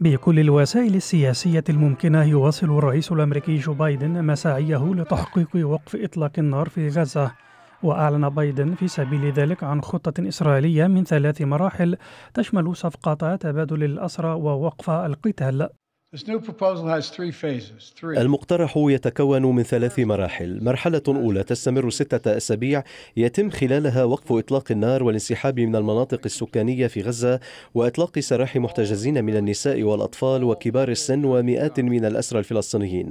بكل الوسائل السياسية الممكنة يواصل الرئيس الأمريكي جو بايدن مساعيه لتحقيق وقف إطلاق النار في غزة وأعلن بايدن في سبيل ذلك عن خطة إسرائيلية من ثلاث مراحل تشمل صفقة تبادل الأسرى ووقف القتال المقترح يتكون من ثلاث مراحل مرحلة أولى تستمر ستة أسابيع يتم خلالها وقف إطلاق النار والانسحاب من المناطق السكانية في غزة وإطلاق سراح محتجزين من النساء والأطفال وكبار السن ومئات من الأسرى الفلسطينيين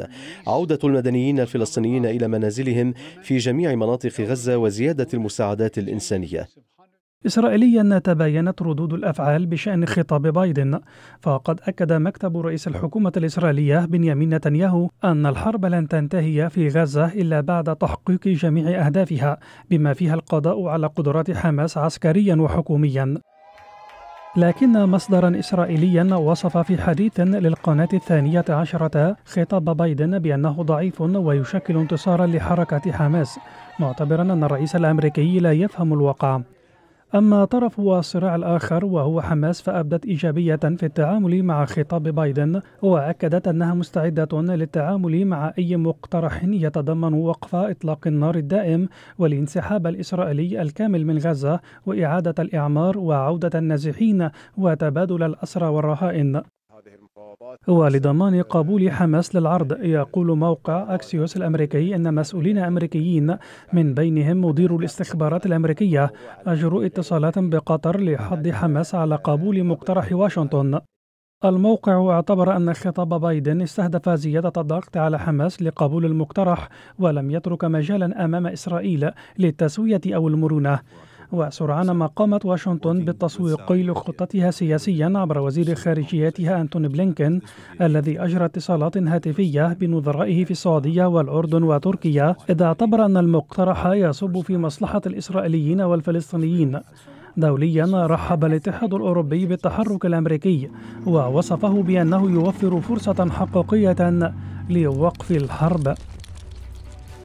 عودة المدنيين الفلسطينيين إلى منازلهم في جميع مناطق غزة وزيادة المساعدات الإنسانية إسرائيليا تباينت ردود الأفعال بشأن خطاب بايدن فقد أكد مكتب رئيس الحكومة الإسرائيلية بنيامين نتنياهو أن الحرب لن تنتهي في غزة إلا بعد تحقيق جميع أهدافها بما فيها القضاء على قدرات حماس عسكريا وحكوميا لكن مصدرا إسرائيليا وصف في حديث للقناة الثانية عشرة خطاب بايدن بأنه ضعيف ويشكل انتصارا لحركة حماس معتبرا أن الرئيس الأمريكي لا يفهم الواقع أما طرف الصراع الآخر وهو حماس فأبدت إيجابية في التعامل مع خطاب بايدن وأكدت أنها مستعدة للتعامل مع أي مقترح يتضمن وقف إطلاق النار الدائم والانسحاب الإسرائيلي الكامل من غزة وإعادة الإعمار وعودة النازحين وتبادل الأسرى والرهائن هو لضمان قبول حماس للعرض يقول موقع أكسيوس الأمريكي أن مسؤولين أمريكيين من بينهم مدير الاستخبارات الأمريكية أجروا اتصالات بقطر لحض حماس على قبول مقترح واشنطن الموقع اعتبر أن خطاب بايدن استهدف زيادة الضغط على حماس لقبول المقترح ولم يترك مجالا أمام إسرائيل للتسوية أو المرونة وسرعان ما قامت واشنطن بالتسويق لخطتها سياسيا عبر وزير خارجيتها أنتوني بلينكن الذي أجرى اتصالات هاتفية بنظرائه في السعودية والأردن وتركيا إذ اعتبر أن المقترح يصب في مصلحة الإسرائيليين والفلسطينيين دوليا رحب الاتحاد الاوروبي بالتحرك الامريكي ووصفه بانه يوفر فرصه حقيقيه لوقف الحرب